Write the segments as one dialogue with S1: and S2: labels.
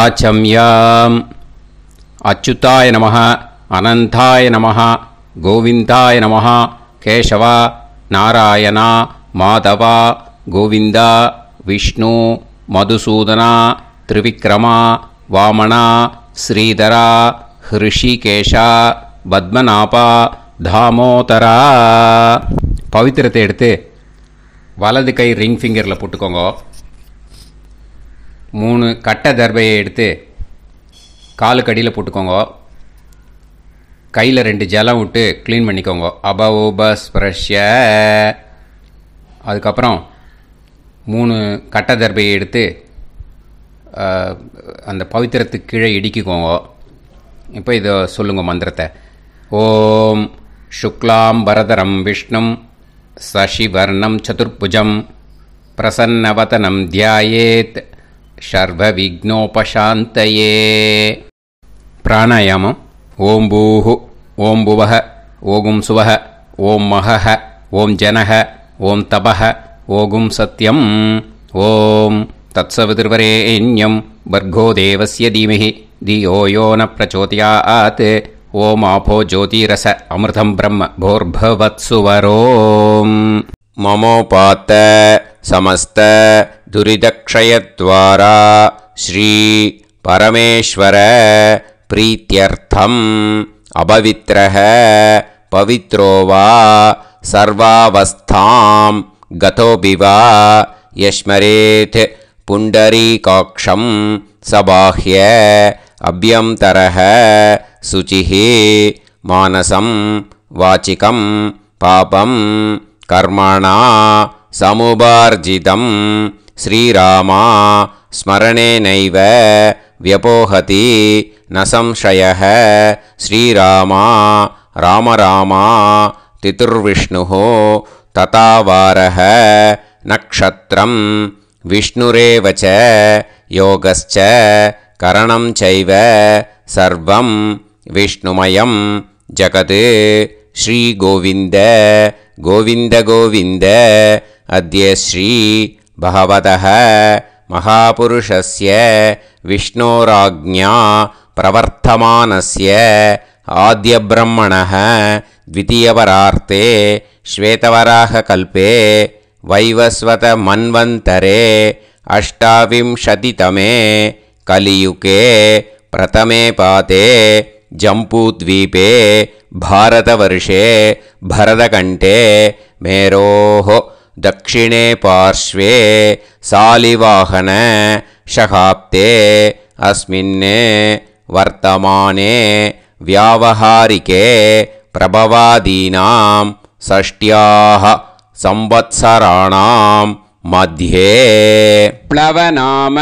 S1: ஆச்சம்யாம் அச்சுதாய நம அனந்தாய நம கோவிந்தாய நம கேசவா நாராயணா மாதவா கோவிந்தா விஷ்ணு மதுசூதனா திரிவிக்ரமா வாமணா ஸ்ரீதரா ஹிருஷிகேஷா பத்மநாபா தாமோதரா பவித்திரத்தை எடுத்து வலது கை ரிங் ஃபிங்கரில் போட்டுக்கோங்க மூணு கட்டை தர்பையை எடுத்து காலுக்கு அடியில் போட்டுக்கோங்க கையில் ரெண்டு ஜலம் விட்டு க்ளீன் பண்ணிக்கோங்க அபவோ பஸ் ப்ரஷ்ய அதுக்கப்புறம் மூணு கட்டை தர்பையை எடுத்து அந்த பவித்திரத்துக்கு கீழே இடிக்குக்கோங்க இப்போ இதை சொல்லுங்கள் மந்திரத்தை ஓம் சுக்லாம் பரதரம் விஷ்ணும் சசிவர்ணம் சதுர்புஜம் பிரசன்னவதனம் தியாயேத் शर्वविघ्नोपशान्तये ॐ भुवः ओगुं सुवः ॐ महः ॐ जनः ॐ तपः ओगुंसत्यम् ॐ तत्सवितुर्वरेण्यं भर्गो देवस्य धीमहि धियो यो न प्रचोदयात् ओमापो ज्योतिरस अमृतम् ब्रह्म भोर्भवत्सुवरो ममोपात समस्त समस्तदुरिदक्षयद्वारा श्रीपरमेश्वर प्रीत्यर्थम् अपवित्रः पवित्रो वा सर्वावस्थां गतोऽपि वा यश्मरेत् पुण्डरीकाक्षं सबाह्य अभ्यन्तरः शुचिः मानसं वाचिकं पापं कर्मणा समुपार्जितं श्रीरामा स्मरणेनैव व्यपोहति न संशयः श्रीरामा रामरामा तितुर्विष्णुः ततावारः नक्षत्रं विष्णुरेव च योगश्च करणं चैव सर्वं विष्णुमयं जगत् श्रीगोविन्द गोविन्दगोविन्द अद्य भगवतः महापुरुषस्य विष्णोराज्ञा प्रवर्तमानस्य आद्यब्रह्मणः द्वितीयवरार्ते श्वेतवराहकल्पे वैवस्वतमन्वन्तरे अष्टाविंशतितमे कलियुके प्रथमे पाते जम्पूद्वीपे भारतवर्षे भरतकण्ठे मेरोः दक्षिणे पार्श्वे सालिवाहने शहाप्ते अस्मिन्ने वर्तमाने व्यावहारिके प्रभवादीनां षष्ट्याः संवत्सराणां मध्ये प्लवनाम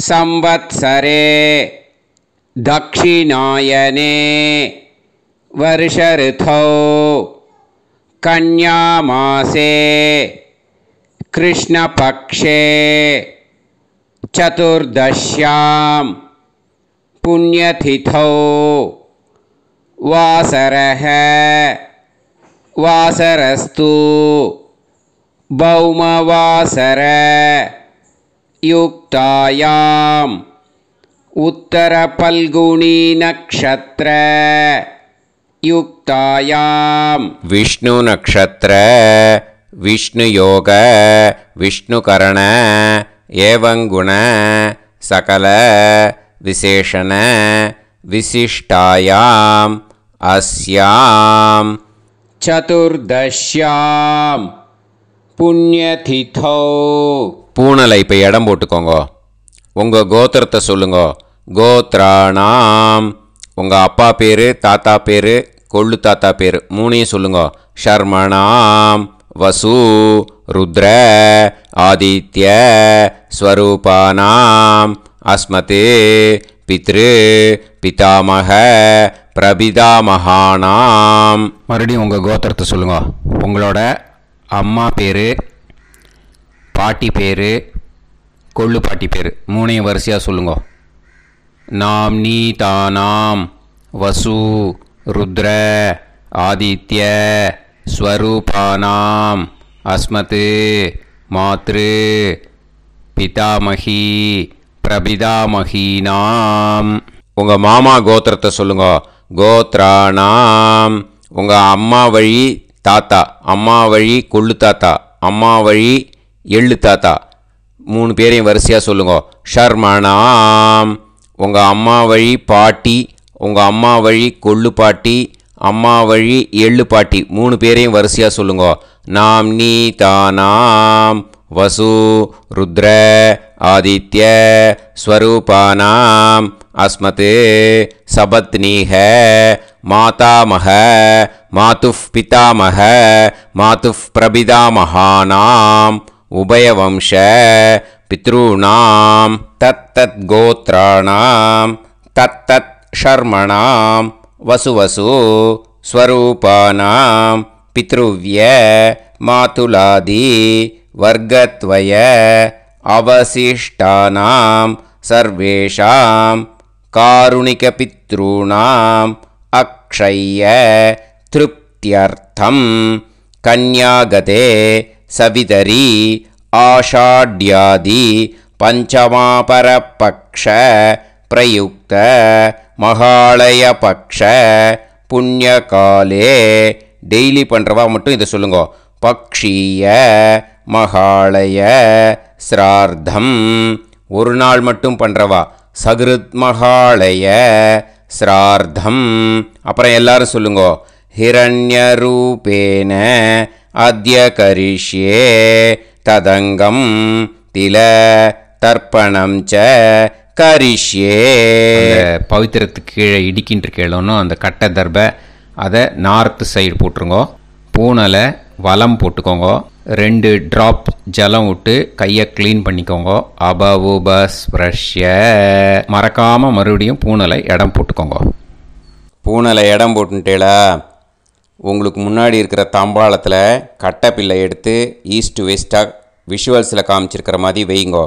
S1: संवत्सरे दक्षिणायने वर्षऋथौ कन्यामासे कृष्णपक्षे चतुर्दश्यां पुण्यतिथौ वासरः वासरस्तु भौमवासर युक्तायाम् उत्तरपल्गुणीनक्षत्र யுக்தாயாம் விஷ்ணு युक्तायाम् விஷ்ணு யோக विष्णुकरण ஏவங்குண சகல விசேஷண விசிஷ்டாயாம் அஸ்யாம் சதுர்தஷ்யாம் புண்ணியதிதோ பூனலை இப்போ இடம் போட்டுக்கோங்க உங்கள் கோத்திரத்தை சொல்லுங்க கோத்ராணாம் உங்கள் அப்பா பேர் தாத்தா பேர் கொள்ளு தாத்தா பேர் மூணையும் சொல்லுங்க ஷர்மணாம் வசு ருத்ர ஆதித்ய ஸ்வரூபானாம் அஸ்மது பித்ரு பிதாமக பிரபிதாமகானாம் மறுபடியும் உங்கள் கோத்திரத்தை சொல்லுங்க உங்களோட அம்மா பேர் பாட்டி பேர் கொள்ளு பாட்டி பேர் மூணையும் வரிசையாக சொல்லுங்க நாம் நீ தானாம் வசூ ருத்ர ஆதித்ய ஸ்வரூபானாம் அஸ்மது மாத்ரு பிதாமகி பிரபிதாமகீனாம் உங்கள் மாமா கோத்திரத்தை சொல்லுங்க கோத்ரானாம் உங்கள் அம்மா வழி தாத்தா அம்மா வழி கொள்ளு தாத்தா அம்மா வழி எள்ளு தாத்தா மூணு பேரையும் வரிசையாக சொல்லுங்க ஷர்மணாம் உங்கள் அம்மா வழி பாட்டி உங்கள் அம்மா வழி கொள்ளு பாட்டி அம்மா வழி எள்ளு பாட்டி மூணு பேரையும் வரிசையாக சொல்லுங்க நாம் நீ தானாம் வசு ருத்ர ஆதித்ய ஸ்வரூபானாம் அஸ்மத் சபத்னீக மாதாமக மாத்து பிதாமக மாத்து பிரபிதாமகானாம் உபயவம்ச பித்ருணாம் தத்தத் கோத்ராணாம் தத்தத் शर्मणां वसुवसु स्वरूपानां वर्गत्वय अवशिष्टानां सर्वेषां कारुणिकपितॄणाम् अक्षय्य तृप्त्यर्थं कन्यागते सवितरी आषाढ्यादि पञ्चमापरपक्षप्रयुक्त மகாலயபக்ஷ புண்ணிய காலே டெய்லி பண்ணுறவா மட்டும் இதை சொல்லுங்க பக்ஷீய மகாலய சிரார்த்தம் ஒரு நாள் மட்டும் பண்ணுறவா சகிருத் மகாலய சிரார்த்தம் அப்புறம் எல்லாரும் சொல்லுங்க ஹிரண்ய ரூபேன அத்திய கரிஷ்யே ததங்கம் தில தர்ப்பணம் செ கரிஷ்யே பவித்திரத்துக்கு கீழே இடிக்கின்ற கேளுன்னு அந்த கட்டை தர்பை அதை நார்த் சைடு போட்டுருங்க பூனலை வளம் போட்டுக்கோங்க ரெண்டு ட்ராப் ஜலம் விட்டு கையை க்ளீன் பண்ணிக்கோங்க பஸ் ப்ரஷ்ய மறக்காமல் மறுபடியும் பூனலை இடம் போட்டுக்கோங்க பூனலை இடம் போட்டுட்டேலா உங்களுக்கு முன்னாடி இருக்கிற தம்பாளத்தில் கட்டை பில்லை எடுத்து ஈஸ்ட் வெஸ்ட்டாக விஷுவல்ஸில் காமிச்சிருக்கிற மாதிரி வைங்கோ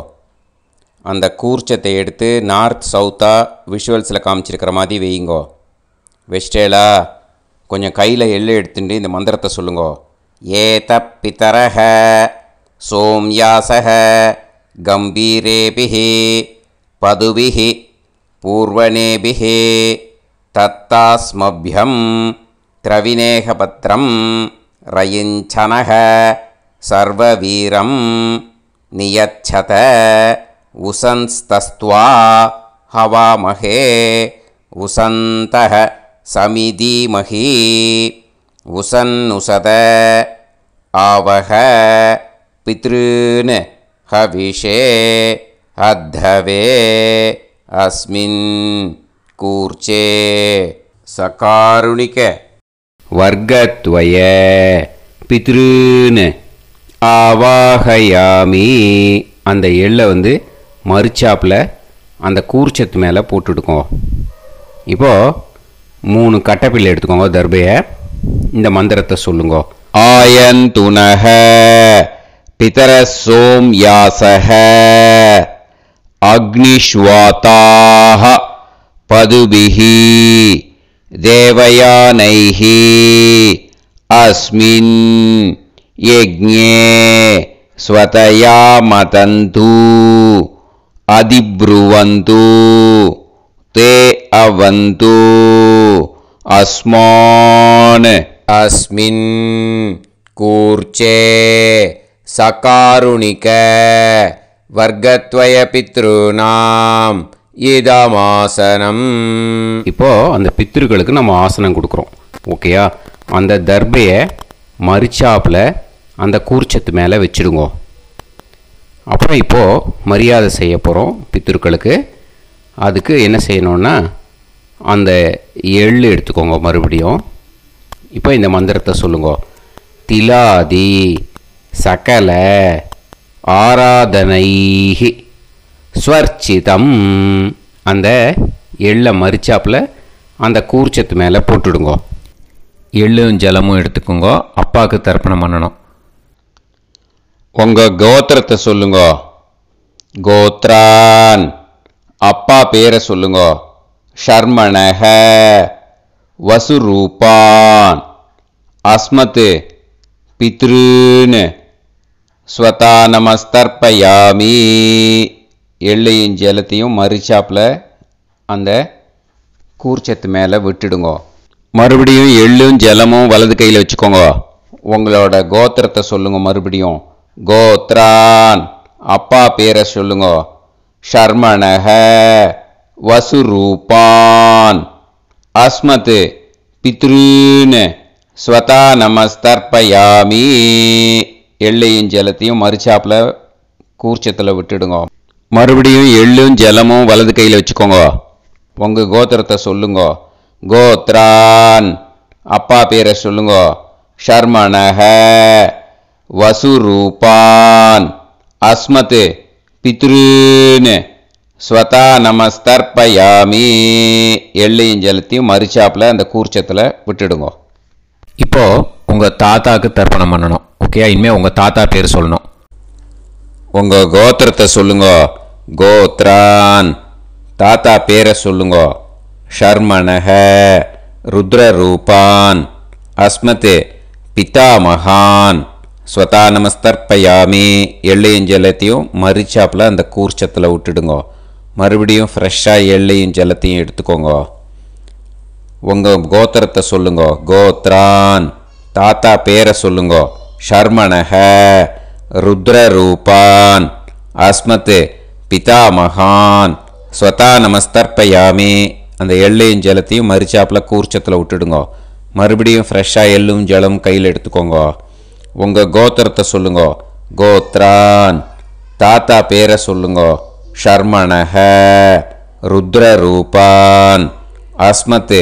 S1: அந்த கூர்ச்சத்தை எடுத்து நார்த் சவுத்தாக விஷுவல்ஸில் காமிச்சிருக்கிற மாதிரி வையுங்கோ வெஸ்டேலா கொஞ்சம் கையில் எள்ளு எடுத்துட்டு இந்த மந்திரத்தை சொல்லுங்கோ ஏ தப்பிதரக சோம்யாசக கம்பீரேபிஹி பதுவிஹி பூர்வனேபிஹி தத்தாஸ்மபியம் திரவிநேகபத்திரம் ரயிஞ்சனக சர்வவீரம் நியச்சத உசன்ஸ்தஸ்துவா ஹவாமஹே உசந்தः சமிதீமஹி உசன்னுசத आवह पितॄन् हविषे अद्धवे अस्मिन् कूर्चे सकारुणिकवर्गद्वय पितॄन् आवाहयामि அந்த எல்லை வந்து मरिचापले அந்த கூர்ச்சத் மேல போட்டுடுங்கோ இப்போ மூணு கட்டப்பிலை எடுத்துக்கோங்க தர்பைய இந்த மந்திரத்தை சொல்லுங்கோ அயன் துனஹ பிதர ஸோம் யாஸஹ அக்னி ஸ்வாதாஹ பதுபிஹி தேவயaneiহ அஸ்மின் யக்ஞே ஸ்வதயா மதந்து அதிப்ருவந்து தே அவந்து அஸ்மான் அஸ்மின் கூர்ச்சே சகாருணிக வர்க்கத்வய பித்ருநாம் இதமாசனம் இப்போது அந்த பித்ருகளுக்கு நம்ம ஆசனம் கொடுக்குறோம் ஓகேயா அந்த தர்பையை மறிச்சாப்பில் அந்த கூர்ச்சத்து மேலே வச்சுடுங்க அப்புறம் இப்போது மரியாதை செய்ய போகிறோம் பித்திருக்களுக்கு அதுக்கு என்ன செய்யணுன்னா அந்த எள் எடுத்துக்கோங்க மறுபடியும் இப்போ இந்த மந்திரத்தை சொல்லுங்க திலாதி சகல ஆராதனைஹி ஸ்வர்ச்சிதம் அந்த எள்ளை மறிச்சாப்பில் அந்த கூர்ச்சத்து மேலே போட்டுடுங்கோ எள்ளும் ஜலமும் எடுத்துக்கோங்க அப்பாவுக்கு தர்ப்பணம் பண்ணணும் உங்கள் கோத்திரத்தை சொல்லுங்க கோத்ரான் அப்பா பேரை சொல்லுங்க ஷர்மணக வசுரூபான் அஸ்மத்து பித்ருன்னு ஸ்வதா நமஸ்தர்பயாமி எள்ளையும் ஜலத்தையும் மறுச்சாப்பில் அந்த கூர்ச்சத்து மேலே விட்டுடுங்கோ மறுபடியும் எள்ளும் ஜலமும் வலது கையில் வச்சுக்கோங்க உங்களோட கோத்திரத்தை சொல்லுங்கள் மறுபடியும் கோத்ரான் அப்பா பேரை சொல்லுங்க ஷர்மணக வசுரூபான் அஸ்மத் பித்ருன்னு ஸ்வதா நமஸ்தர்ப்பயாமி எள்ளையும் ஜலத்தையும் மறுச்சாப்பில் கூர்ச்சத்தில் விட்டுடுங்க மறுபடியும் எள்ளும் ஜலமும் வலது கையில் வச்சுக்கோங்க உங்கள் கோத்திரத்தை சொல்லுங்க கோத்ரான் அப்பா பேரை சொல்லுங்க ஷர்மணக वसुरूपान् अस्मत् பித்ருன்னு ஸ்வதா நமஸ்தர்ப்பயாமி எள்ளையும் ஜலத்தையும் மறுச்சாப்பில் அந்த கூர்ச்சத்தில் விட்டுடுங்கோ இப்போது உங்கள் தாத்தாவுக்கு தர்ப்பணம் பண்ணணும் ஓகே இனிமேல் உங்கள் தாத்தா பேர் சொல்லணும் உங்கள் கோத்திரத்தை சொல்லுங்க கோத்ரான் தாத்தா பேரை சொல்லுங்க ஷர்மணக ருத்ரரூபான் அஸ்மத் பிதாமகான் ஸ்வதா ஸ்வதானமஸ்தர்ப்பயாமே எள்ளையும் ஜலத்தையும் மறிச்சாப்பில் அந்த கூர்ச்சத்தில் விட்டுடுங்க மறுபடியும் ஃப்ரெஷ்ஷாக எள்ளையும் ஜலத்தையும் எடுத்துக்கோங்க உங்கள் கோத்திரத்தை சொல்லுங்க கோத்ரான் தாத்தா பேரை சொல்லுங்க ஷர்மணஹ ருத்ரரூபான் அஸ்மத்து பிதாமகான் ஸ்வதா நமஸ்தர்ப்பயாமே அந்த எள்ளையும் ஜலத்தையும் மறிச்சாப்பில் கூர்ச்சத்தில் விட்டுடுங்க மறுபடியும் ஃப்ரெஷ்ஷாக எள்ளும் ஜலம் கையில் எடுத்துக்கோங்க உங்கள் கோத்திரத்தை சொல்லுங்கோ கோத்ரான் தாத்தா பேரை சொல்லுங்க ஷர்மணக ரூபான் அஸ்மத்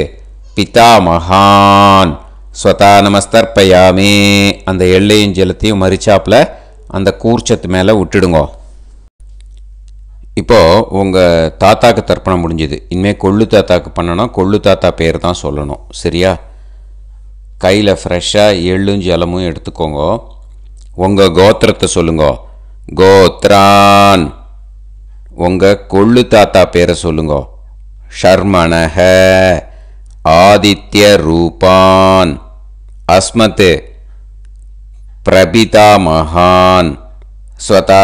S1: பிதாமகான் ஸ்வதா நமஸ்தர்பயாமே அந்த எல்லையும் ஜலத்தையும் மறிச்சாப்பில் அந்த கூர்ச்சத்து மேலே விட்டுடுங்க இப்போது உங்கள் தாத்தாக்கு தர்ப்பணம் முடிஞ்சுது இனிமேல் கொள்ளு தாத்தாக்கு பண்ணணும் கொள்ளு தாத்தா பேர் தான் சொல்லணும் சரியா கையில் ஃப்ரெஷ்ஷாக எள்ளும் ஜலமும் எடுத்துக்கோங்க உங்கள் கோத்திரத்தை சொல்லுங்க கோத்ரான் உங்கள் கொள்ளு தாத்தா பேரை சொல்லுங்க ஷர்மணக ஆதித்ய ரூபான் அஸ்மத்து பிரபிதா மகான் ஸ்வதா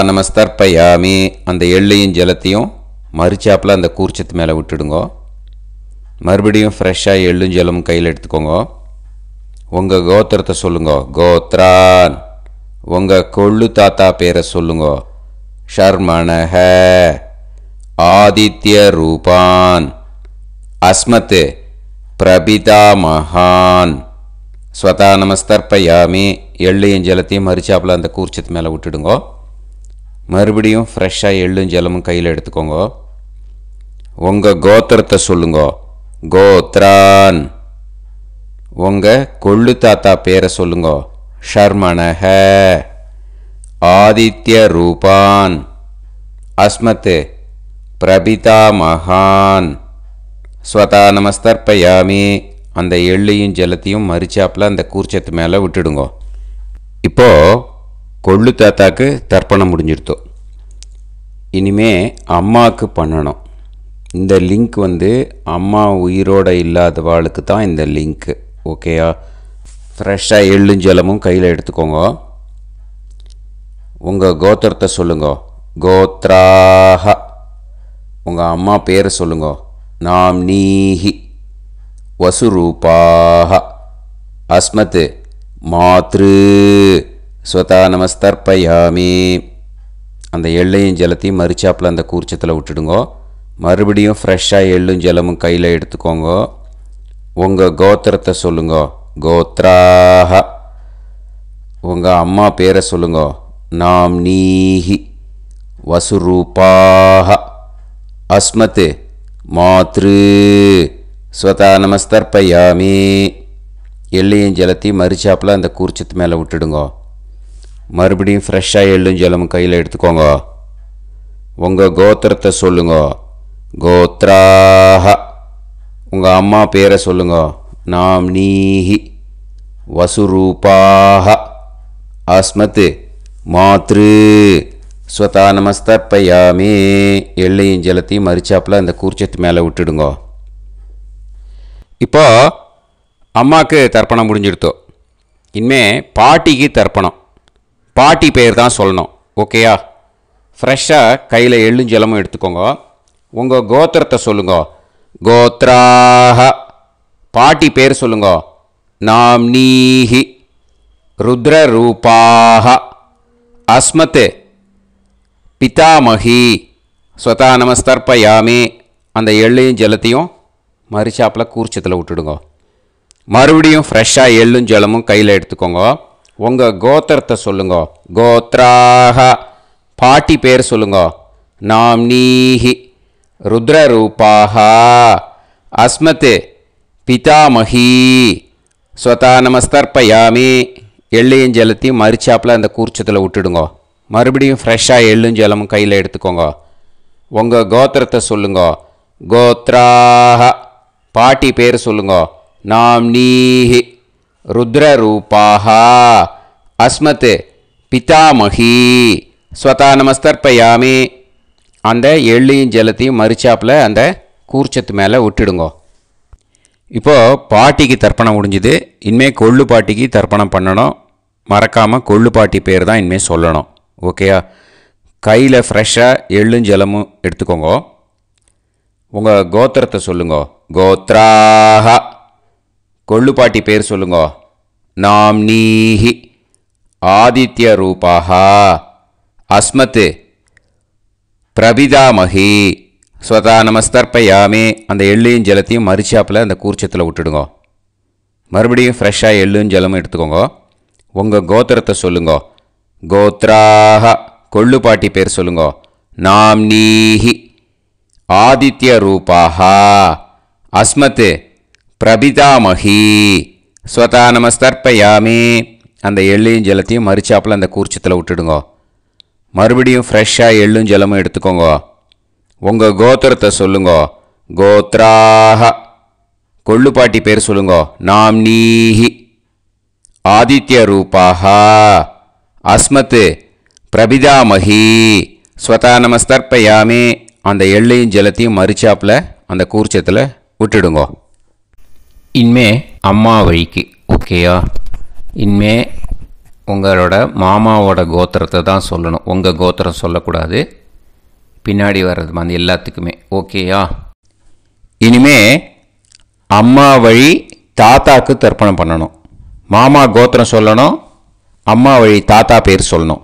S1: பயாமி அந்த எள்ளையும் ஜலத்தையும் மறுச்சாப்பில் அந்த கூர்ச்சத்து மேலே விட்டுடுங்கோ மறுபடியும் ஃப்ரெஷ்ஷாக எள்ளும் ஜலமும் கையில் எடுத்துக்கோங்க உங்கள் கோத்திரத்தை சொல்லுங்க கோத்ரான் உங்கள் கொள்ளு தாத்தா பேரை சொல்லுங்க ஷர்மணஹ ஆதித்ய ரூபான் அஸ்மத்து மகான் ஸ்வதா நமஸ்தர்ப்பயாமி எள்ளையும் ஜலத்தையும் மறுச்சாப்பில் அந்த கூர்ச்சத்து மேலே விட்டுடுங்கோ மறுபடியும் ஃப்ரெஷ்ஷாக எள்ளும் ஜலமும் கையில் எடுத்துக்கோங்க உங்கள் கோத்திரத்தை சொல்லுங்க கோத்ரான் உங்கள் கொள்ளு தாத்தா பேரை சொல்லுங்க ஷர்மனஹ ஆதித்ய ரூபான் அஸ்மத்து பிரபிதா மகான் ஸ்வதா பயாமி அந்த எள்ளையும் ஜலத்தையும் மறிச்சாப்பில் அந்த கூர்ச்சத்து மேலே விட்டுடுங்கோ இப்போது கொள்ளு தாத்தாக்கு தர்ப்பணம் முடிஞ்சிருத்தோம் இனிமே அம்மாவுக்கு பண்ணணும் இந்த லிங்க் வந்து அம்மா உயிரோடு இல்லாதவாளுக்கு தான் இந்த லிங்க்கு ஓகேயா ஃப்ரெஷ்ஷாக uh, எள்ளும் ஜலமும் கையில் எடுத்துக்கோங்க உங்கள் கோத்திரத்தை சொல்லுங்க கோத்ராஹ உங்கள் அம்மா பேரை சொல்லுங்க நாம் நீஹி வசுரூபாக அஸ்மத் மாத்ரு ஸ்வதா நமஸ்தர்பயாமி அந்த எள்ளையும் ஜலத்தையும் மறுச்சாப்பில் அந்த கூர்ச்சத்தில் விட்டுடுங்கோ மறுபடியும் ஃப்ரெஷ்ஷாக எள்ளும் ஜலமும் கையில் எடுத்துக்கோங்க உங்கள் கோத்திரத்தை சொல்லுங்க கோத்ராஹ உங்கள் அம்மா பேரை சொல்லுங்க நாம் நீஹி வசுரூபாக அஸ்மத் மாத்ரு ஸ்வதா நமஸ்தர்பயாமி எள்ளையும் ஜலத்தையும் மறுச்சாப்பில் அந்த கூர்ச்சத்து மேலே விட்டுடுங்க மறுபடியும் ஃப்ரெஷ்ஷாக எள்ளும் ஜலமும் கையில் எடுத்துக்கோங்க உங்கள் கோத்திரத்தை சொல்லுங்க கோத்ராஹா உங்கள் அம்மா பேரை சொல்லுங்க நாம் நீஹி வசுரூபாக அஸ்மத் மாத்ரு ஸ்வதா நமஸ்தப்பயாமே எல்லையும் ஜலத்தையும் மறிச்சாப்பில் அந்த கூர்ச்சத்து மேலே விட்டுடுங்க இப்போ அம்மாவுக்கு தர்ப்பணம் முடிஞ்சிடுத்தோ இனிமே பாட்டிக்கு தர்ப்பணம் பாட்டி பேர் தான் சொல்லணும் ஓகேயா ஃப்ரெஷ்ஷாக கையில் எள்ளும் ஜலமும் எடுத்துக்கோங்க உங்கள் கோத்திரத்தை சொல்லுங்கள் கோத்ராஹ பாட்டி பேர் சொல்லுங்க நாம் நீஹி ருத்ரரூபாக அஸ்மத் பிதாமகி ஸ்வதா நமஸ்தர்ப்பயாமே அந்த எள்ளையும் ஜலத்தையும் மறுச்சாப்பில் கூர்ச்சத்தில் விட்டுடுங்க மறுபடியும் ஃப்ரெஷ்ஷாக எள்ளும் ஜலமும் கையில் எடுத்துக்கோங்க உங்கள் கோத்திரத்தை சொல்லுங்க கோத்ராக பாட்டி பேர் சொல்லுங்க நாம் நீஹி రుద్రరూపాహ அஸ்மத் பிதாமகி ஸ்வதா நமஸ்தர்ப்பயாமி எள்ளையும் ஜலத்தையும் மறுச்சாப்பில் அந்த கூர்ச்சத்தில் விட்டுடுங்கோ மறுபடியும் ஃப்ரெஷ்ஷாக எள்ளும் ஜலமும் கையில் எடுத்துக்கோங்க உங்கள் கோத்திரத்தை சொல்லுங்க கோத்ராக பாட்டி பேர் சொல்லுங்க நாம் நீஹி ருத்ரரூபாக அஸ்மத் பிதாமகி ஸ்வதா நமஸ்தர்ப்பயாமி அந்த எள்ளியும் ஜலத்தையும் மறுச்சாப்பில் அந்த கூர்ச்சத்து மேலே விட்டுடுங்கோ இப்போது பாட்டிக்கு தர்ப்பணம் முடிஞ்சுது இனிமேல் கொள்ளு பாட்டிக்கு தர்ப்பணம் பண்ணணும் மறக்காமல் கொள்ளு பாட்டி பேர் தான் இனிமேல் சொல்லணும் ஓகேயா கையில் ஃப்ரெஷ்ஷாக எள்ளும் ஜலமும் எடுத்துக்கோங்க உங்கள் கோத்திரத்தை சொல்லுங்க கோத்ராஹா கொள்ளு பாட்டி பேர் சொல்லுங்க நாம் நீஹி ஆதித்ய ரூபாஹா அஸ்மத்து பிரபிதாமகே ஸ்வதா நமஸ்தர்ப்பயாமே அந்த எள்ளையும் ஜலத்தையும் மறிச்சாப்பில் அந்த கூர்ச்சத்தில் விட்டுடுங்க மறுபடியும் ஃப்ரெஷ்ஷாக எள்ளும் ஜலமும் எடுத்துக்கோங்க உங்கள் கோத்திரத்தை சொல்லுங்க கோத்ராக கொள்ளுப்பாட்டி பேர் சொல்லுங்க நாம் நீஹி ஆதித்ய ரூபாகா அஸ்மத்து பிரபிதாமகி ஸ்வதா நமஸ்தர்ப்பயாமே அந்த எள்ளையும் ஜலத்தையும் மறிச்சாப்பில் அந்த கூர்ச்சத்தில் விட்டுடுங்க மறுபடியும் ஃப்ரெஷ்ஷாக எள்ளும் ஜலமும் எடுத்துக்கோங்க உங்கள் கோத்திரத்தை சொல்லுங்க கோத்ராஹ கொள்ளுப்பாட்டி பேர் சொல்லுங்கோ நாம் நீஹி ஆதித்ய ரூபாக அஸ்மத்து பிரபிதாமகி ஸ்வதா நமஸ்தர்ப்பயாமே அந்த எள்ளையும் ஜலத்தையும் மறிச்சாப்பில் அந்த கூர்ச்சத்தில் விட்டுடுங்க இன்மே அம்மா வழிக்கு ஓகேயா இன்மே உங்களோட மாமாவோட கோத்திரத்தை தான் சொல்லணும் உங்கள் கோத்திரம் சொல்லக்கூடாது பின்னாடி வர்றது மாதிரி எல்லாத்துக்குமே ஓகேயா இனிமே அம்மா வழி தாத்தாக்கு தர்ப்பணம் பண்ணணும் மாமா கோத்திரம் சொல்லணும் அம்மா வழி தாத்தா பேர் சொல்லணும்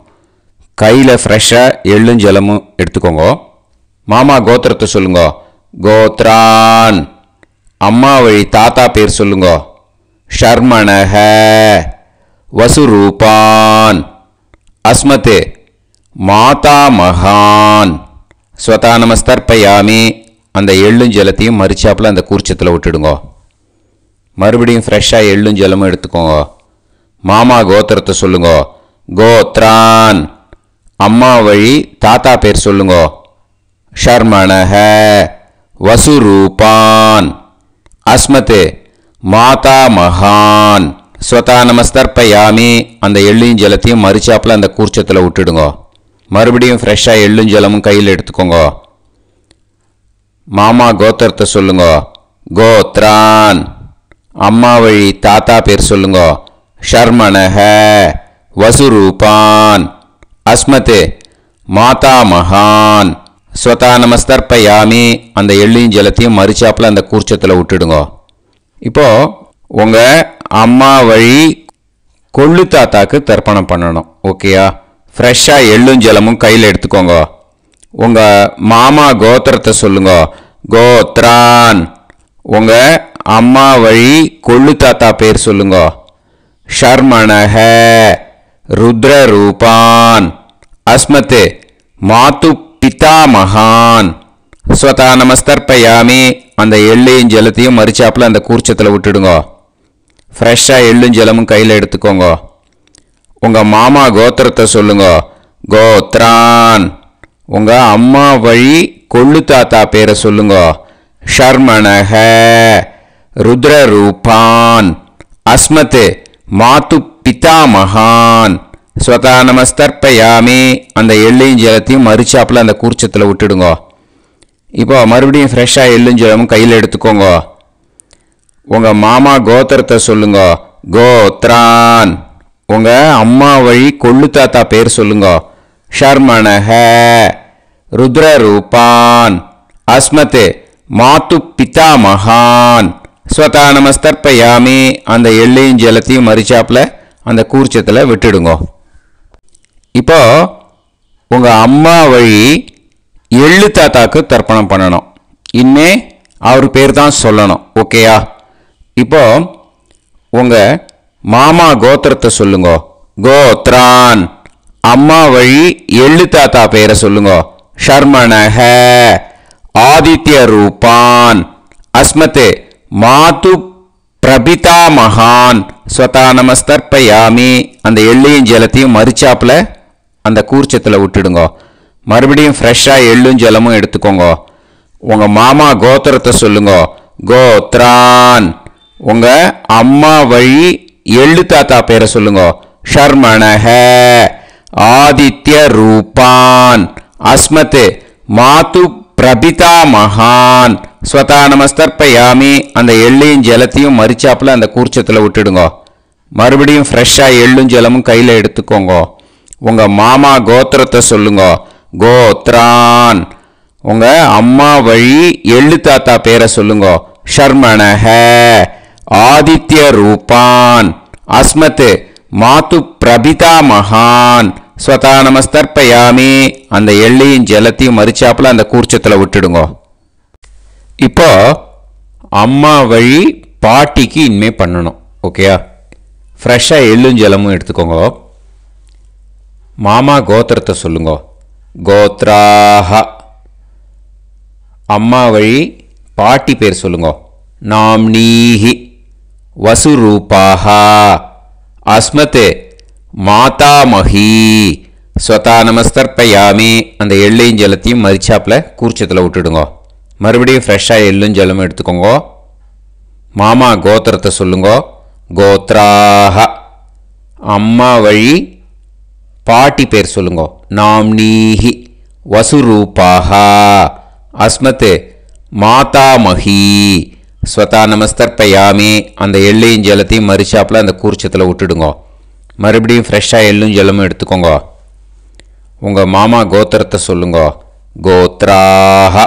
S1: கையில் ஃப்ரெஷ்ஷாக எள்ளும் ஜலமும் எடுத்துக்கோங்க மாமா கோத்திரத்தை சொல்லுங்க கோத்ரான் அம்மா வழி தாத்தா பேர் சொல்லுங்க ஷர்மனக వసురూపాన్ అస్మతే மாதாமகான் ஸ்வதா நமஸ்தர்ப்பயாமி அந்த எள்ளுஞ்சலத்தையும் மறுச்சாப்பில் அந்த கூர்ச்சத்தில் விட்டுடுங்கோ மறுபடியும் ஃப்ரெஷ்ஷாக எள்ளுஞ்சலமும் எடுத்துக்கோங்க மாமா கோத்திரத்தை சொல்லுங்க கோத்ரான் அம்மா வழி தாத்தா பேர் சொல்லுங்கோ ஷர்மணக வசுரூபான் அஸ்மத்து மாதா மகான் ஸ்வதா நமஸ்தர்பயாமி அந்த எள்ளும் ஜலத்தையும் மறிச்சாப்பில் அந்த கூர்ச்சத்தில் விட்டுடுங்கோ மறுபடியும் ஃப்ரெஷ்ஷாக எள்ளும் ஜலமும் கையில் எடுத்துக்கோங்க மாமா கோத்திரத்தை சொல்லுங்க கோத்ரான் அம்மா வழி தாத்தா பேர் சொல்லுங்க ஷர்மணஹ வசுரூபான் அஸ்மத்து மாதா மகான் ஸ்வதா நமஸ்தர்பயாமி அந்த எள்ளியும் ஜலத்தையும் மறிச்சாப்பில் அந்த கூர்ச்சத்தில் விட்டுடுங்க இப்போது உங்கள் அம்மா வழி கொள்ளு தாத்தாக்கு தர்ப்பணம் பண்ணணும் ஓகேயா ஃப்ரெஷ்ஷாக எள்ளும் ஜலமும் கையில் எடுத்துக்கோங்க உங்கள் மாமா கோத்திரத்தை சொல்லுங்க கோத்ரான் உங்கள் அம்மா வழி கொள்ளு தாத்தா பேர் சொல்லுங்க ஷர்மணஹ ருத்ர ரூபான் அஸ்மத்து மாத்து பிதா மகான் ஸ்வதா நமஸ்தர்ப்பயாமி அந்த எள்ளையும் ஜலத்தையும் மறிச்சாப்புல அந்த கூர்ச்சத்தில் விட்டுடுங்க ஃப்ரெஷ்ஷாக எள்ளும் ஜலமும் கையில் எடுத்துக்கோங்க உங்கள் மாமா கோத்திரத்தை சொல்லுங்க கோத்ரான் உங்கள் அம்மா வழி கொள்ளு தாத்தா பேரை சொல்லுங்க ருத்ர ருத்ரரூபான் அஸ்மத்து மாத்து பிதாமகான் ஸ்வதா நமஸ்தர்பயாமி அந்த எள்ளையும் ஜலத்தையும் மறுச்சாப்பில் அந்த கூர்ச்சத்தில் விட்டுடுங்க இப்போ மறுபடியும் ஃப்ரெஷ்ஷாக எள்ளும் ஜலமும் கையில் எடுத்துக்கோங்க உங்க மாமா கோத்திரத்தை சொல்லுங்க கோத்ரான் உங்க அம்மா வழி கொள்ளு தாத்தா பேர் சொல்லுங்க ஷர்மணஹ ருத்ரரூபான் அஸ்மத்து மாத்து பிதா மகான் ஸ்வதா நமஸ்தர்ப்பயாமி அந்த எள்ளையும் ஜலத்தையும் மறிச்சாப்பில் அந்த கூர்ச்சத்தில் விட்டுடுங்க இப்போ உங்கள் அம்மா வழி எள்ளு தாத்தாக்கு தர்ப்பணம் பண்ணணும் இன்னே அவர் பேர் தான் சொல்லணும் ஓகேயா இப்போ உங்கள் மாமா கோத்திரத்தை சொல்லுங்க கோத்ரான் அம்மா வழி எள்ளு தாத்தா பெயரை சொல்லுங்க ஷர்மணக ஆதித்ய ரூபான் அஸ்மத்து மாது பிரபிதா மகான் ஸ்வதா நமஸ்தர்பயாமி அந்த எள்ளையும் ஜலத்தையும் மறுச்சாப்பில் அந்த கூர்ச்சத்தில் விட்டுடுங்க மறுபடியும் ஃப்ரெஷ்ஷாக எள்ளும் ஜலமும் எடுத்துக்கோங்க உங்கள் மாமா கோத்திரத்தை சொல்லுங்க கோத்ரான் உங்கள் அம்மா வழி எள்ளு தாத்தா பேரை சொல்லுங்க ஷர்மணஹ ஆதித்ய ரூபான் அஸ்மத் மாத்து பிரபிதா மகான் ஸ்வதா நமஸ்தர்பயாமி அந்த எள்ளையும் ஜலத்தையும் மறிச்சாப்புல அந்த கூர்ச்சத்தில் விட்டுடுங்க மறுபடியும் ஃப்ரெஷ்ஷாக எள்ளும் ஜலமும் கையில் எடுத்துக்கோங்க உங்கள் மாமா கோத்திரத்தை சொல்லுங்க கோத்ரான் உங்கள் அம்மா வழி எள்ளு தாத்தா பேரை சொல்லுங்க ஷர்மணக ఆదిత్య రూపాన్ అస్మత్ మాతు ప్రభితా మహాన్ ஸ்வதா நமஸ்தர்ப்பயாமி அந்த எள்ளையும் ஜலத்தையும் மறிச்சாப்புல அந்த கூர்ச்சத்தில் விட்டுடுங்க இப்போ அம்மா வழி பாட்டிக்கு இனிமே பண்ணணும் ஓகேயா ஃப்ரெஷ்ஷாக எள்ளும் ஜலமும் எடுத்துக்கோங்க மாமா கோத்திரத்தை சொல்லுங்க கோத்ராஹ அம்மா வழி பாட்டி பேர் சொல்லுங்க நாம் நீஹி వసురూపాహ అస్మత్ மாதாமகி ஸ்வதா நமஸ்தர்ப்பயாமி அந்த எள்ளையும் ஜலத்தையும் மரிச்சாப்பில் கூர்ச்சத்தில் விட்டுடுங்கோ மறுபடியும் ஃப்ரெஷ்ஷாக எள்ளும் ஜலமும் எடுத்துக்கோங்க மாமா கோத்திரத்தை சொல்லுங்க கோத்ராக அம்மா வழி பாட்டி பேர் சொல்லுங்கோ நாம்னீஹி வசுரூபாஹா வசுரூபாக அஸ்மத் மாதாமகி ஸ்வதா நமஸ்தர்ப்பயாமி அந்த எள்ளையும் ஜலத்தையும் மறுச்சாப்பில் அந்த கூர்ச்சத்தில் விட்டுடுங்க மறுபடியும் ஃப்ரெஷ்ஷாக எள்ளும் ஜலமும் எடுத்துக்கோங்க உங்கள் மாமா கோத்திரத்தை சொல்லுங்க கோத்ராக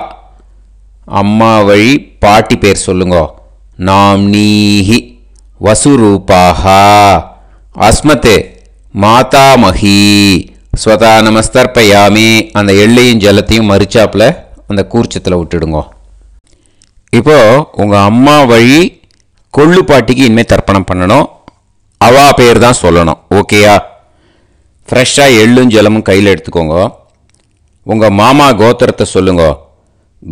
S1: அம்மா வழி பாட்டி பேர் சொல்லுங்க நாம்னீஹி வசுரூபாகா அஸ்மத்து மாதாமஹி ஸ்வதா நமஸ்தர்ப்பயாமி அந்த எள்ளையும் ஜலத்தையும் மறுச்சாப்பில் அந்த கூர்ச்சத்தில் விட்டுடுங்க இப்போது உங்கள் அம்மா வழி கொள்ளு பாட்டிக்கு இனிமேல் தர்ப்பணம் பண்ணணும் அவா பேர் தான் சொல்லணும் ஓகேயா ஃப்ரெஷ்ஷாக எள்ளும் ஜலமும் கையில் எடுத்துக்கோங்க உங்கள் மாமா கோத்திரத்தை சொல்லுங்க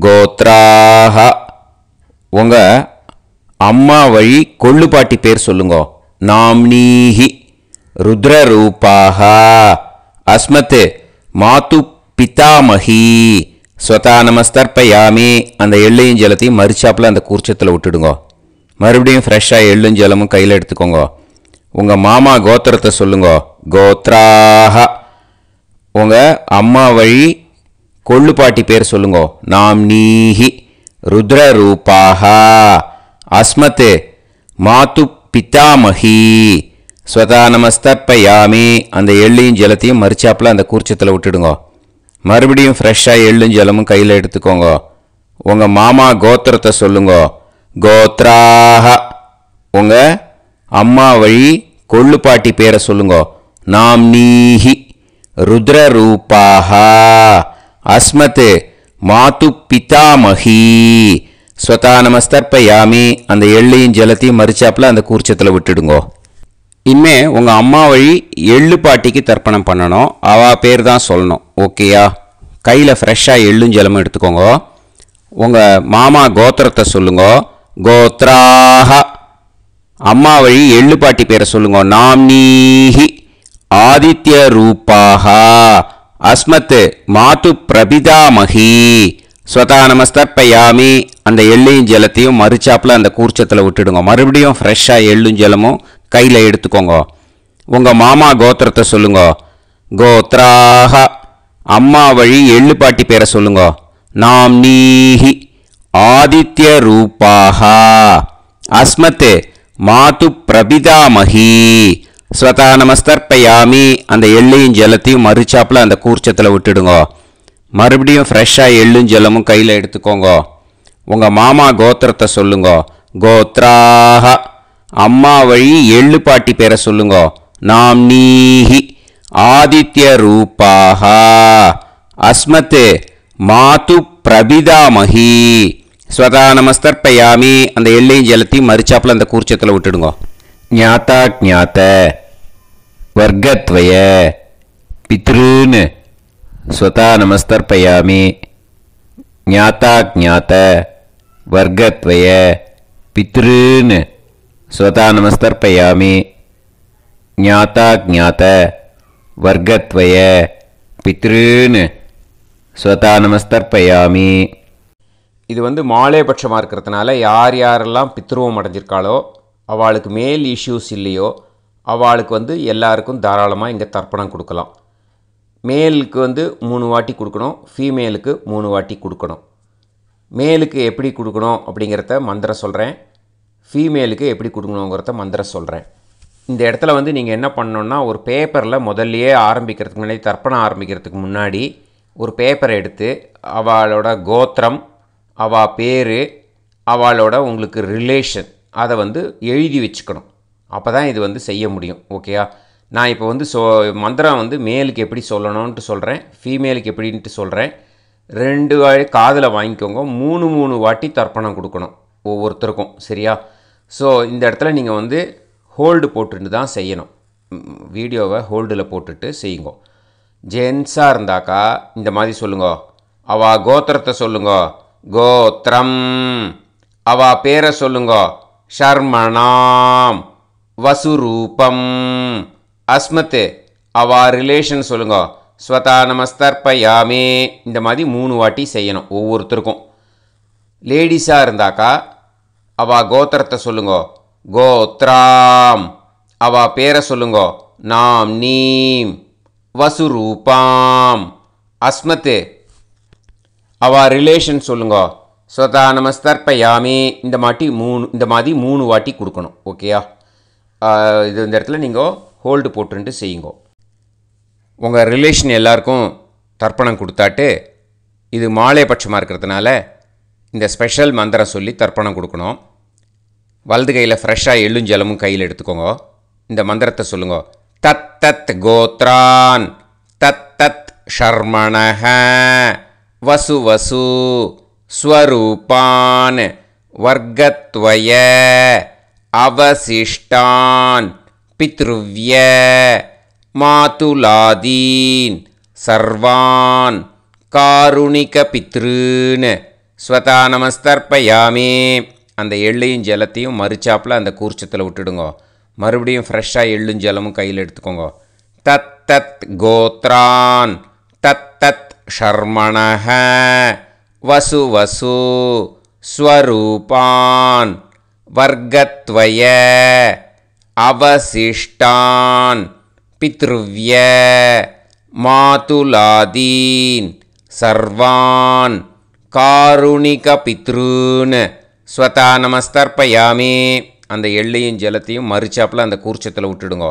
S1: கோத்ராஹா உங்கள் அம்மா வழி கொள்ளு பாட்டி பேர் சொல்லுங்க நாம்னீஹி ருத்ரரூபாக அஸ்மத்து மாத்து பிதாமகி ஸ்வதா நமஸ்தர்ப்பயாமி அந்த எள்ளையும் ஜலத்தையும் மறிச்சாப்பில் அந்த கூர்ச்சத்தில் விட்டுடுங்க மறுபடியும் ஃப்ரெஷ்ஷாக எள்ளும் ஜலமும் கையில் எடுத்துக்கோங்க உங்கள் மாமா கோத்திரத்தை சொல்லுங்க கோத்ராக உங்கள் அம்மா வழி கொள்ளுப்பாட்டி பேர் சொல்லுங்கோ நாம் நீஹி ருத்ர ரூபாக அஸ்மத்து மாத்து பித்தாமகி ஸ்வதா நமஸ்தப்பயாமி அந்த எள்ளையும் ஜலத்தையும் மறிச்சாப்பில் அந்த கூர்ச்சத்தில் விட்டுடுங்க மறுபடியும் ஃப்ரெஷ்ஷாக எள்ளும் ஜலமும் கையில் எடுத்துக்கோங்க உங்கள் மாமா கோத்திரத்தை சொல்லுங்க கோத்ராக உங்கள் அம்மா வழி கொள்ளுப்பாட்டி பேரை சொல்லுங்க நாம் நீஹி ருத்ர ரூபாக அஸ்மத்து மாத்து பிதாமகி ஸ்வதா நமஸ்தர்ப்பயாமி அந்த எள்ளையும் ஜலத்தையும் மறிச்சாப்புல அந்த கூர்ச்சத்தில் விட்டுடுங்கோ இனிமே உங்கள் அம்மா வழி எள்ளு பாட்டிக்கு தர்ப்பணம் பண்ணணும் அவள் பேர் தான் சொல்லணும் ஓகேயா கையில் ஃப்ரெஷ்ஷாக எள்ளும் ஜலமும் எடுத்துக்கோங்க உங்கள் மாமா கோத்திரத்தை சொல்லுங்க கோத்ராக அம்மா வழி எள்ளு பாட்டி பேரை சொல்லுங்க நாம்னீஹி ஆதித்ய ரூபாகா அஸ்மத்து மாத்து பிரபிதாமகி ஸ்வதா நமஸ்தர்ப்பயாமி அந்த எள்ளையும் ஜலத்தையும் மறுச்சாப்பில் அந்த கூர்ச்சத்தில் விட்டுடுங்க மறுபடியும் ஃப்ரெஷ்ஷாக எள்ளும் ஜலமும் கையில் எடுத்துக்கோங்க உங்கள் மாமா கோத்திரத்தை சொல்லுங்க கோத்ராக அம்மா வழி எள்ளு பாட்டி பேரை சொல்லுங்க நாம் நீஹி ஆதித்ய ரூபாக அஸ்மத்து மாத்து பிரபிதாமகி ஸ்வதா நமஸ்தர்ப்பயாமி அந்த எள்ளையும் ஜலத்தையும் மறுச்சாப்பில் அந்த கூர்ச்சத்தில் விட்டுடுங்க மறுபடியும் ஃப்ரெஷ்ஷாக எள்ளும் ஜலமும் கையில் எடுத்துக்கோங்க உங்கள் மாமா கோத்திரத்தை சொல்லுங்க கோத்ராஹா அம்மா வழி எள்ளு பாட்டி பேரை சொல்லுங்க நாம் நீஹி ஆதித்ய ரூபாகா அஸ்மத்து மாது பிரபிதாமகி ஸ்வதா நமஸ்தர்பயாமி அந்த எல்லையும் ஜலத்தையும் மறிச்சாப்பில் அந்த கூர்ச்சத்தில் விட்டுடுங்க ஞாத்தா ஜாத்த வர்க்கத்வய பித்ருன்னு ஸ்வதா நமஸ்தர்பயாமி ஞாத்தா ஜாத்த வர்க்கத்வய பித்ருன்னு ஸ்வதா ஞாத்தா ஜாத்த வர்க்கத்வய பித்ருன்னு ஸ்வதா நமஸ்தர்ப்பயாமி இது வந்து மாலே பட்சமாக இருக்கிறதுனால யார் யாரெல்லாம் பித்ருவம் அடைஞ்சிருக்காளோ அவளுக்கு மேல் இஷ்யூஸ் இல்லையோ அவளுக்கு வந்து எல்லாருக்கும் தாராளமாக இங்கே தர்ப்பணம் கொடுக்கலாம் மேலுக்கு வந்து மூணு வாட்டி கொடுக்கணும் ஃபீமேலுக்கு மூணு வாட்டி கொடுக்கணும் மேலுக்கு எப்படி கொடுக்கணும் அப்படிங்கிறத மந்திரம் சொல்கிறேன் ஃபீமேலுக்கு எப்படி கொடுக்கணுங்கிறத மந்திரம் சொல்கிறேன் இந்த இடத்துல வந்து நீங்கள் என்ன பண்ணணுன்னா ஒரு பேப்பரில் முதல்லையே ஆரம்பிக்கிறதுக்கு முன்னாடி தர்ப்பணம் ஆரம்பிக்கிறதுக்கு முன்னாடி ஒரு பேப்பரை எடுத்து அவளோட கோத்திரம் அவள் பேர் அவளோட உங்களுக்கு ரிலேஷன் அதை வந்து எழுதி வச்சுக்கணும் அப்போ தான் இது வந்து செய்ய முடியும் ஓகேயா நான் இப்போ வந்து சோ மந்திரம் வந்து மேலுக்கு எப்படி சொல்லணும்ன்ட்டு சொல்கிறேன் ஃபீமேலுக்கு எப்படின்ட்டு சொல்கிறேன் ரெண்டு காதில் வாங்கிக்கோங்க மூணு மூணு வாட்டி தர்ப்பணம் கொடுக்கணும் ஒவ்வொருத்தருக்கும் சரியா ஸோ இந்த இடத்துல நீங்கள் வந்து ஹோல்டு போட்டுட்டு தான் செய்யணும் வீடியோவை ஹோல்டில் போட்டுட்டு செய்யுங்க ஜென்ஸாக இருந்தாக்கா இந்த மாதிரி சொல்லுங்க அவா கோத்திரத்தை சொல்லுங்க கோத்திரம் அவா பேரை சொல்லுங்க ஷர்மணாம் வசுரூபம் அஸ்மத்து அவா ரிலேஷன் சொல்லுங்க ஸ்வதா நமஸ்தர்பயாமே இந்த மாதிரி மூணு வாட்டி செய்யணும் ஒவ்வொருத்தருக்கும் லேடிஸாக இருந்தாக்கா அவா கோத்திரத்தை சொல்லுங்கோ கோத்ராம் அவா பேரை சொல்லுங்கோ நாம் நீம் வசுரூபாம் அஸ்மத்து அவா ரிலேஷன் சொல்லுங்கோ ஸ்வதா நமஸ்தர்ப்பயாமி இந்த மாட்டி மூணு இந்த மாதிரி மூணு வாட்டி கொடுக்கணும் ஓகேயா இது இந்த இடத்துல நீங்கள் ஹோல்டு போட்டுன்ட்டு செய்யுங்கோ உங்கள் ரிலேஷன் எல்லாருக்கும் தர்ப்பணம் கொடுத்தாட்டு இது மாலை பட்சமாக இருக்கிறதுனால இந்த ஸ்பெஷல் மந்திரம் சொல்லி தர்ப்பணம் கொடுக்கணும் வலது கையில் ஃப்ரெஷ்ஷாக எள்ளும் ஜலமும் கையில் எடுத்துக்கோங்க இந்த மந்திரத்தை சொல்லுங்க தத் தத் கோத்ரான் தத் தத் ஷர்மணஹ வசு வசு ஸ்வரூபான் வர்க்கத்வய அவசிஷ்டான் பித்ருவிய மாதுலாதீன் சர்வான் காருணிக பித்ருன்னு ஸ்வதா நமஸ்தர்ப்பயாமே அந்த எள்ளையும் ஜலத்தையும் மறுச்சாப்பில் அந்த கூர்ச்சத்தில் விட்டுடுங்க மறுபடியும் ஃப்ரெஷ்ஷாக எள்ளும் ஜலமும் கையில் எடுத்துக்கோங்க தத் தத் கோத்ரான் தத் தத் ஷர்மணஹ வசு வசு ஸ்வரூபான் வர்க்கத்வய அவசிஷ்டான் பித்ருவ்ய மாதுலாதீன் சர்வான் காருணிக பித்ருன்னு ஸ்வதா நமஸ்தர்ப்பயாமி அந்த எள்ளையும் ஜலத்தையும் மறுச்சாப்பில் அந்த கூர்ச்சத்தில் விட்டுடுங்கோ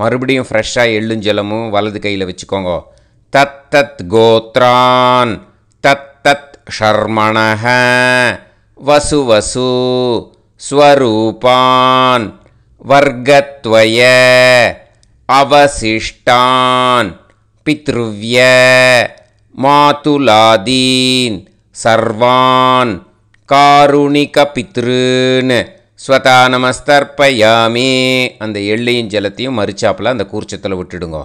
S1: மறுபடியும் ஃப்ரெஷ்ஷாக எள்ளும் ஜலமும் வலது கையில் வச்சுக்கோங்க தத் தத் கோத்ரான் தத் தத் ஷர்மணஹ வசு வசு ஸ்வரூபான் வர்க்கத்வய அவசிஷ்டான் பித்ருவ்ய மாதுலாதீன் சர்வான் காருணிக பித்ருன்னு ஸ்வதா நமஸ்தர்ப்பயாமே அந்த எள்ளையும் ஜலத்தையும் மறிச்சாப்பில் அந்த கூர்ச்சத்தில் விட்டுடுங்க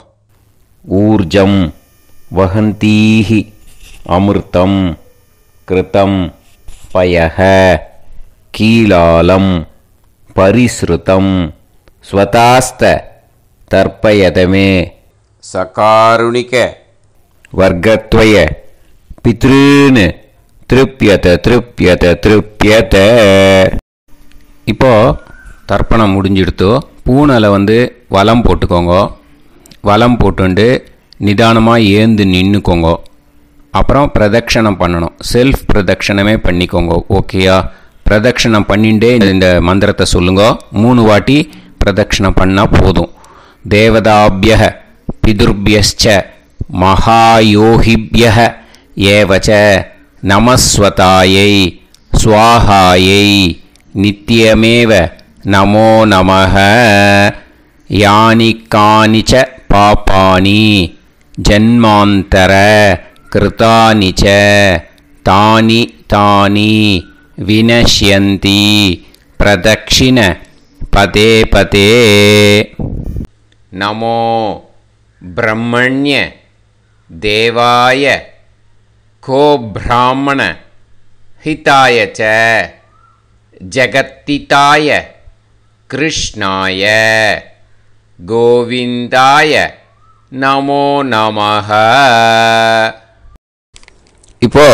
S1: ஊர்ஜம் வகந்தீஹி அமிர்தம் கிருத்தம் பயக கீலாலம் பரிஸ்ருதம் ஸ்வதாஸ்த தர்ப்பயதமே சகாருணிக வர்க்கத்வய பித்ருன்னு திருப்பியத்தை திருப்பியத்தை திருப்பியத்தை இப்போது தர்ப்பணம் முடிஞ்சிடுத்தோ பூனலை வந்து வலம் போட்டுக்கோங்க வலம் போட்டுண்டு நிதானமாக ஏந்து நின்றுக்கோங்க அப்புறம் பிரதட்சணம் பண்ணணும் செல்ஃப் பிரதட்சணமே பண்ணிக்கோங்க ஓகேயா பிரதட்சணம் பண்ணிண்டே இந்த மந்திரத்தை சொல்லுங்க மூணு வாட்டி பிரதட்சணம் பண்ணால் போதும் தேவதாபிய பிதுர்பியஸ்ச மகாயோகிபிய ஏவச்ச नमस्वताय स्वाहाय नित्यमेव नमो नमः यानि कानि च पापानि जन्मान्तर कृतानि च तानि तानि विनश्यन्ति प्रदक्षिण पते पते नमो ब्रह्मण्य देवाय கோபிராமண ஹிதாய हिताय च जगत्तिताय கோவிந்தாய நமோ நமக இப்போ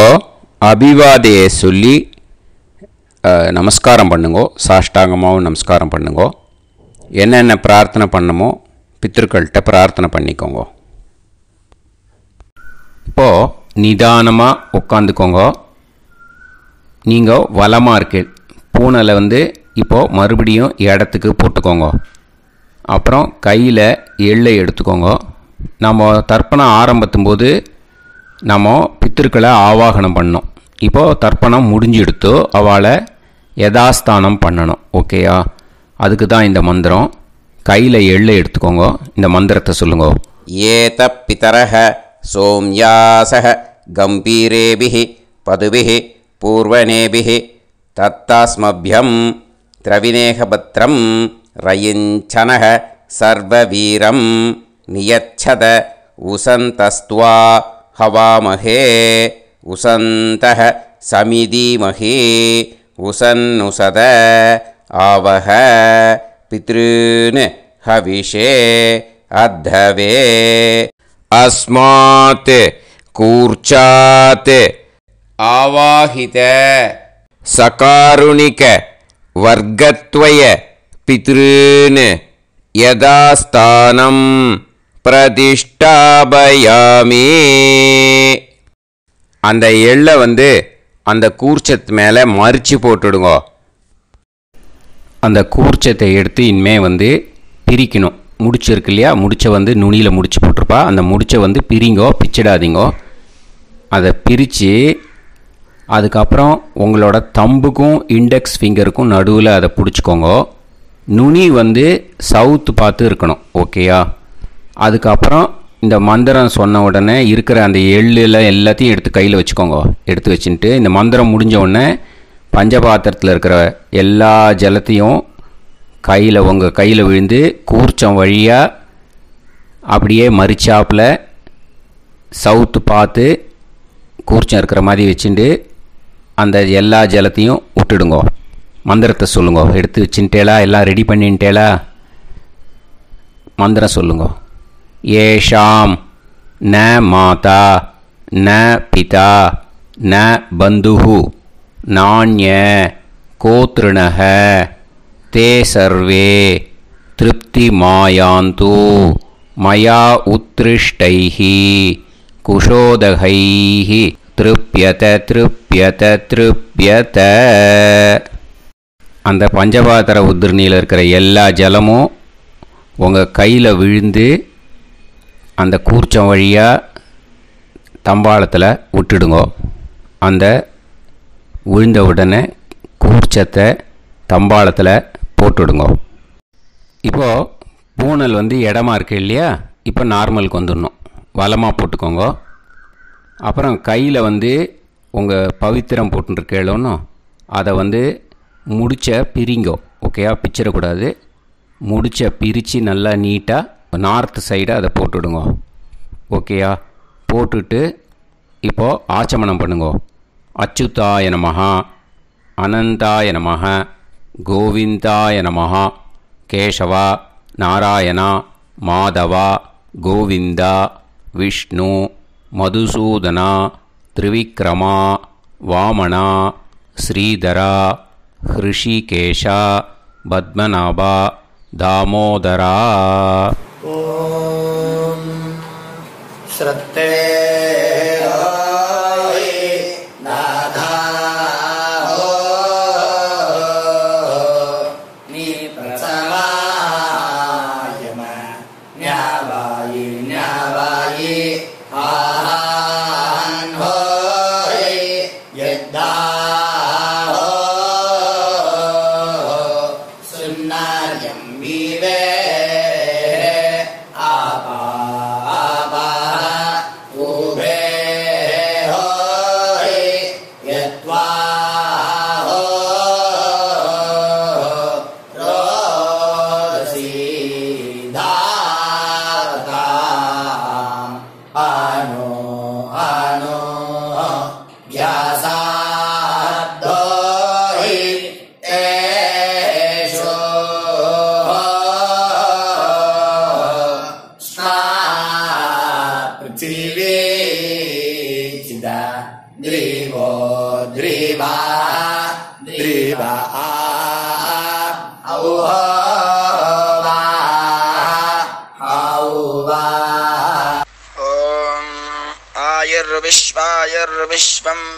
S1: அபிவாதையை சொல்லி நமஸ்காரம் பண்ணுங்கோ சாஷ்டாங்கமாகவும் நமஸ்காரம் பண்ணுங்கோ என்னென்ன பிரார்த்தனை பண்ணமோ பித்திருக்கள்கிட்ட பிரார்த்தனை பண்ணிக்கோங்க இப்போது நிதானமாக உட்காந்துக்கோங்க நீங்கள் வளமாக இருக்குது பூனலை வந்து இப்போது மறுபடியும் இடத்துக்கு போட்டுக்கோங்க அப்புறம் கையில் எள்ளை எடுத்துக்கோங்க நம்ம தர்ப்பணம் ஆரம்பத்தும் போது நம்ம பித்திருக்களை ஆவாகனம் பண்ணோம் இப்போது தர்ப்பணம் முடிஞ்சு எடுத்து அவளை யதாஸ்தானம் பண்ணணும் ஓகேயா அதுக்கு தான் இந்த மந்திரம் கையில் எள்ளை எடுத்துக்கோங்க இந்த மந்திரத்தை சொல்லுங்க ஏத பிதரக सोम्यासह गम्भीरेभिः पदुभिः पूर्वनेभिः तत्तास्मभ्यं त्रविनेहपत्रं रयिञ्छनः सर्ववीरं नियच्छद उसन्तस्त्वा हवामहे उसन्तः समिधीमहे उसन्नुसद आवह पितॄन् हविषे अद्धवे அஸ்மாத் கூர்ச்சாத் ஆவாஹித சகாருணிக वर्गत्वय பித்ருன் யதாஸ்தானம் பிரதிஷ்டாபயாமே அந்த எள்ளை வந்து அந்த கூர்ச்சத்து மேலே மறித்து போட்டுடுங்கோ அந்த கூர்ச்சத்தை எடுத்து இனிமே வந்து பிரிக்கணும் முடிச்சிருக்கு இல்லையா முடிச்சை வந்து நுனியில் முடிச்சு போட்டிருப்பா அந்த முடிச்சை வந்து பிரிங்கோ பிச்சிடாதீங்கோ அதை பிரித்து அதுக்கப்புறம் உங்களோட தம்புக்கும் இண்டெக்ஸ் ஃபிங்கருக்கும் நடுவில் அதை பிடிச்சிக்கோங்க நுனி வந்து சவுத்து பார்த்து இருக்கணும் ஓகேயா அதுக்கப்புறம் இந்த மந்திரம் சொன்ன உடனே இருக்கிற அந்த எள்ளில் எல்லாத்தையும் எடுத்து கையில் வச்சுக்கோங்க எடுத்து வச்சுட்டு இந்த மந்திரம் முடிஞ்ச உடனே பஞ்சபாத்திரத்தில் இருக்கிற எல்லா ஜலத்தையும் கையில் உங்கள் கையில் விழுந்து கூர்ச்சம் வழியாக அப்படியே மறிச்சாப்பில் சவுத்து பார்த்து கூர்ச்சம் இருக்கிற மாதிரி வச்சுட்டு அந்த எல்லா ஜலத்தையும் விட்டுடுங்கோ மந்திரத்தை சொல்லுங்க எடுத்து வச்சுட்டேலா எல்லாம் ரெடி பண்ணிட்டேலா மந்திரம் சொல்லுங்க ஏஷாம் ந மாதா ந பிதா ந பந்துஹு நாண்ய கோத்ருணக தே சர்வே திருப்தி மாயாந்து மயா उत्तृष्टैः குஷோதகைஹி திருப்பியத திருப்பியத திருப்பியத அந்த பஞ்சபாத்திர உத்ரணியில் இருக்கிற எல்லா ஜலமும் உங்கள் கையில் விழுந்து அந்த கூர்ச்சம் வழியாக தம்பாளத்தில் விட்டுடுங்க அந்த விழுந்த உடனே கூர்ச்சத்தை தம்பாளத்தில் போட்டுவிடுங்க இப்போது பூனல் வந்து இடமா இருக்குது இல்லையா இப்போ நார்மலுக்கு வந்துடணும் வளமாக போட்டுக்கோங்க அப்புறம் கையில் வந்து உங்கள் பவித்திரம் போட்டுருக்கேளோன்னு அதை வந்து முடிச்ச பிரிங்கோ ஓகேயா பிச்சிடக்கூடாது முடிச்ச பிரித்து நல்லா நீட்டாக நார்த் சைடாக அதை போட்டுவிடுங்க ஓகேயா போட்டுட்டு இப்போது ஆச்சமனம் பண்ணுங்க அச்சுதாய நமகா அனந்தாய மகா गोविन्दाय नमः केशव नारायण माधव गोविंद विष्णु मधुसूदन त्रिविक्रम वामण श्रीधर हृषिकेश पद्मनाभ दामोदरा ॐ श्रद्धे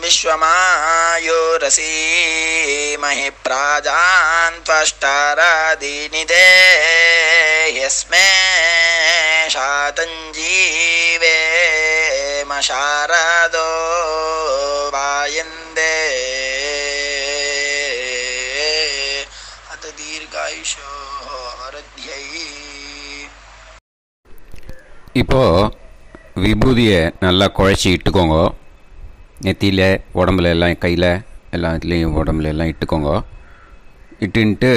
S1: विश्वमायोरसीमहि प्राजान् त्वष्टारादीनि देह्यस्मे शातञ्जीवेम शारदो वायन्दे अत दीर्घायुषो हरध्यै இப்போ விபூதியை நல்லா குழச்சி இட்டுக்கோங்க நெத்தியில் உடம்புல எல்லாம் கையில் எல்லா இதுலேயும் உடம்புல எல்லாம் இட்டுக்கோங்க இட்டுன்ட்டு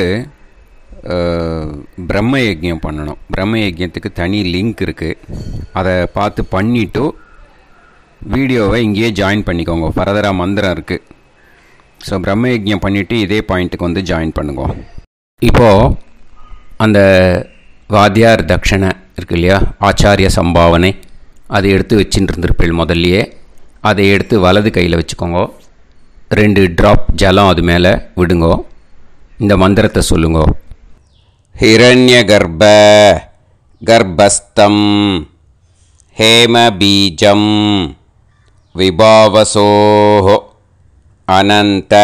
S1: பிரம்ம யஜ்யம் பண்ணணும் பிரம்ம யஜ்யத்துக்கு தனி லிங்க் இருக்குது அதை பார்த்து பண்ணிவிட்டு வீடியோவை இங்கேயே ஜாயின் பண்ணிக்கோங்க ஃபர்தராக மந்திரம் இருக்குது ஸோ பிரம்ம யஜ்யம் பண்ணிவிட்டு இதே பாயிண்ட்டுக்கு வந்து ஜாயின் பண்ணுங்க இப்போது அந்த வாத்தியார் தட்சணை இருக்கு இல்லையா ஆச்சாரிய சம்பாவனை அதை எடுத்து வச்சுட்டு இருந்திருப்பேன் முதல்லையே அதை எடுத்து வலது கையில் வச்சுக்கோங்க ரெண்டு ட்ராப் ஜலம் அது மேலே விடுங்கோ இந்த மந்திரத்தை சொல்லுங்க ஹிரண்ய கர்ப்ப கர்ப்பஸ்தம் ஹேமபீஜம் விபாவசோஹோ அனந்த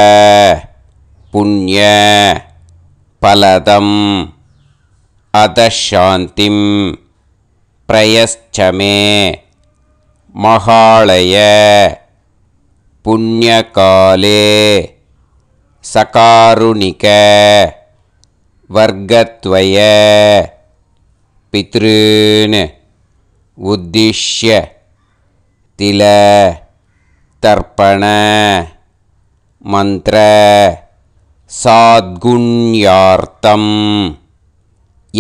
S1: புண்ணிய பலதம் அதாந்திம் பிரயச்சமே महालय पुण्यकाले वर्गत्वय पितॄन् उद्दिश्य मंत्र, मन्त्रसाद्गुण्यार्थं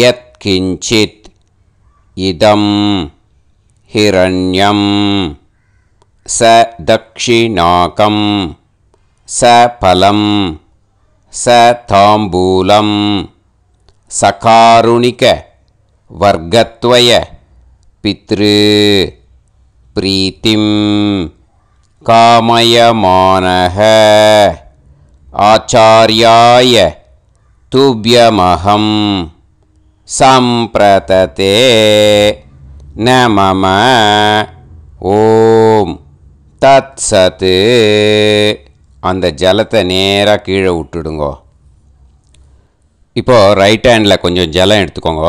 S1: यत्किञ्चित् इदम् हिरण्यं स दक्षिणाकं स फलं स ताम्बूलं सकारुणिकवर्गत्वयपितृ प्रीतिं कामयमानः आचार्याय तुभ्यमहं सम्प्रतते நமம ஓம் தத் சத்து அந்த ஜலத்தை நேராக கீழே விட்டுடுங்கோ இப்போது ரைட் ஹேண்டில் கொஞ்சம் ஜலம் எடுத்துக்கோங்க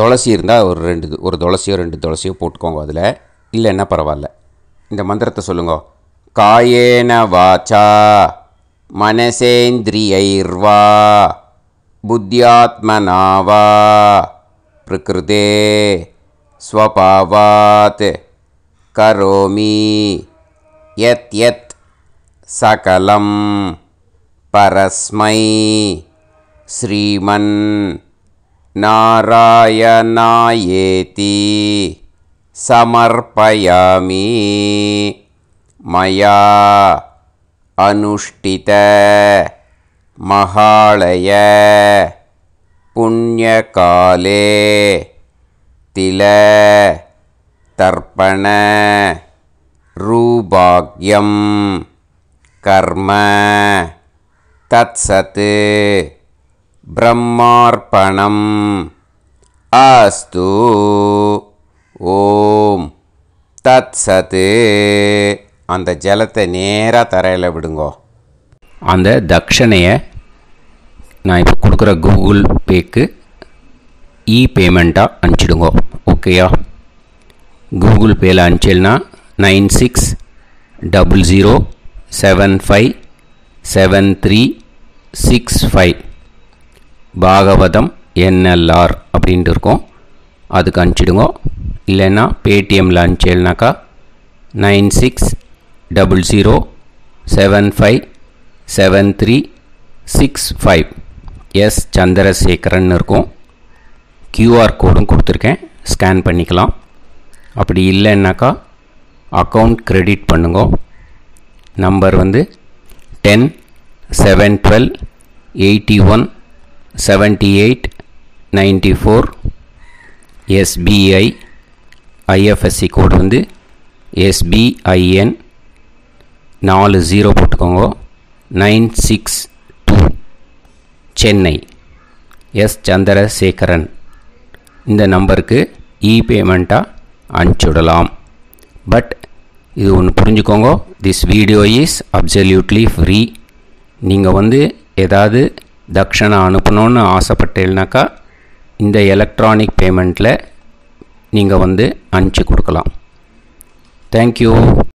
S1: துளசி இருந்தால் ஒரு ரெண்டு ஒரு துளசியோ ரெண்டு துளசியோ போட்டுக்கோங்க அதில் இல்லைன்னா பரவாயில்ல இந்த மந்திரத்தை சொல்லுங்க காயேன வாச்சா மனசேந்திரியைர்வா புத்தியாத்மனாவா प्रकृते स्वपावात् करोमि यत् यत् सकलं परस्मै श्रीमन् नारायणायेति समर्पयामि मया अनुष्ठित महालय புண்ணியகாலே தில தர்ப்பண ரூபாக்யம் கர்ம தத்சத்து பிரம்மார்ப்பணம் அஸ்து ஓம் தத்சத்து அந்த ஜலத்தை நேராக தரையில் விடுங்கோ அந்த தட்சணையை நான் இப்போ கொடுக்குற கூகுள் பேக்கு இ பேமெண்ட்டாக அனுப்பிச்சிடுங்க ஓகேயா கூகுள் பேயில் அனுப்பிச்சல்னா nine six double zero seven five seven three six five Bhagavatham NLR அப்படின்ட்டு இருக்கோம் அதுக்கு அனுப்பிச்சிடுங்க இல்லைன்னா பேடிஎம்மில் அனுப்பிச்சல்னாக்கா nine six double zero seven five seven three six five S Chandrasekaran இருக்கும் கியூஆர் கோடும் கொடுத்துருக்கேன் ஸ்கேன் பண்ணிக்கலாம் அப்படி இல்லைன்னாக்கா அக்கௌண்ட் க்ரெடிட் பண்ணுங்க நம்பர் வந்து ten seven twelve eighty one seventy eight ninety four SBI IFSC code வந்து எஸ்பிஐஎன் நாலு ஜீரோ போட்டுக்கோங்க nine six Chennai S Chandrasekaran இந்த நம்பருக்கு இ பேமெண்ட்டாக அனுப்பிச்சுடலாம் பட் இது ஒன்று புரிஞ்சுக்கோங்க this video is absolutely free நீங்கள் வந்து ஏதாவது தக்ஷணம் அனுப்பணும்னு ஆசைப்பட்டேன்னாக்கா இந்த எலக்ட்ரானிக் பேமெண்ட்டில் நீங்கள் வந்து அனுப்பிச்சி கொடுக்கலாம் தேங்க்யூ